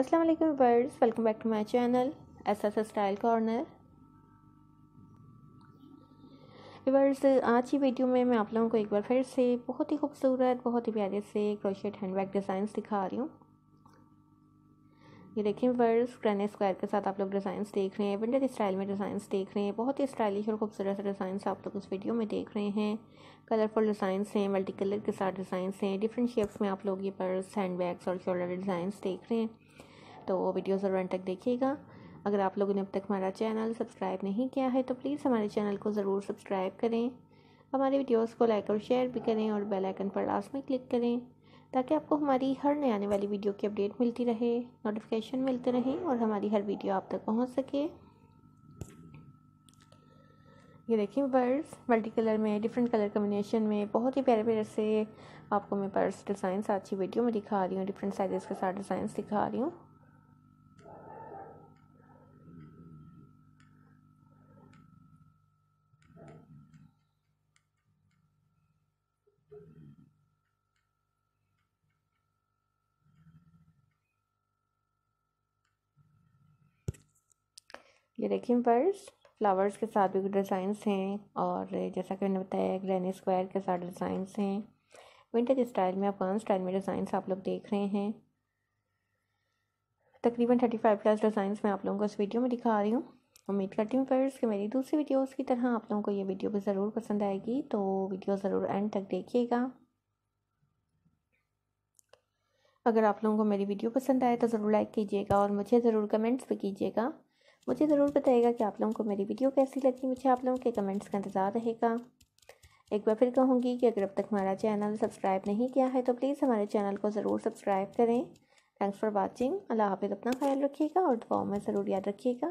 अस्सलाम वालेकुम birds welcome back to my channel S S style corner वर्स आज की वीडियो में मैं आप लोगों को एक बार फिर से बहुत ही खूबसूरत बहुत ही प्यारे से क्रोशेट हैंडबैग डिज़ाइंस दिखा रही हूँ ये देखें वर्स ग्रैने स्क्वायर के साथ आप लोग डिज़ाइन देख रहे हैं विंटर स्टाइल में डिज़ाइन देख रहे हैं बहुत ही स्टाइलिश और खूबसूरत डिजाइन आप लोग इस वीडियो में देख रहे हैं कलरफुल डिज़ाइंस हैं मल्टी कलर के साथ डिज़ाइन हैं डिफरेंट शेप्स में आप लोग ये पर्स हैंड बैग्स और शोल्डर डिज़ाइन देख रहे हैं तो वो जरूर और तक देखिएगा अगर आप लोगों ने अब तक हमारा चैनल सब्सक्राइब नहीं किया है तो प्लीज़ हमारे चैनल को ज़रूर सब्सक्राइब करें हमारे वीडियोस को लाइक और शेयर भी करें और बेल आइकन पर लास्ट में क्लिक करें ताकि आपको हमारी हर नए आने वाली वीडियो की अपडेट मिलती रहे नोटिफिकेशन मिलते रहें और हमारी हर वीडियो आप तक पहुंच सके ये देखिए पर्स मल्टी कलर में डिफरेंट कलर कम्बिनेशन में बहुत ही प्यारे प्यारे से आपको मैं पर्स डिज़ाइंस अच्छी वीडियो में दिखा रही हूँ डिफरेंट साइज़ के साथ डिज़ाइंस दिखा रही हूँ ये देखिए पर्स फ्लावर्स के साथ भी कुछ डिज़ाइंस हैं और जैसा कि मैंने बताया ग्रैनी स्क्वायर के साथ डिज़ाइंस हैं विंटेज स्टाइल में अफगान स्टाइल में डिज़ाइंस आप लोग देख रहे हैं तकरीबन थर्टी फाइव प्लस डिज़ाइंस मैं आप लोगों को इस वीडियो में दिखा रही हूँ उम्मीद करती हूँ फ्रेंड्स कि मेरी दूसरी वीडियोस की तरह आप लोगों को ये वीडियो भी ज़रूर पसंद आएगी तो वीडियो ज़रूर एंड तक देखिएगा अगर आप लोगों को मेरी वीडियो पसंद आए तो ज़रूर लाइक कीजिएगा और मुझे ज़रूर कमेंट्स भी कीजिएगा मुझे ज़रूर बताइएगा कि आप लोगों को मेरी वीडियो कैसी लगी मुझे आप लोगों के कमेंट्स का इंतज़ार रहेगा एक बार फिर कहूँगी कि अगर अब तक हमारा चैनल सब्सक्राइब नहीं किया है तो प्लीज़ हमारे चैनल को ज़रूर सब्सक्राइब करें थैंक्स फॉर वॉचिंग अल्लाह हाफिज़ अपना ख्याल रखिएगा और दुआओं में ज़रूर याद रखिएगा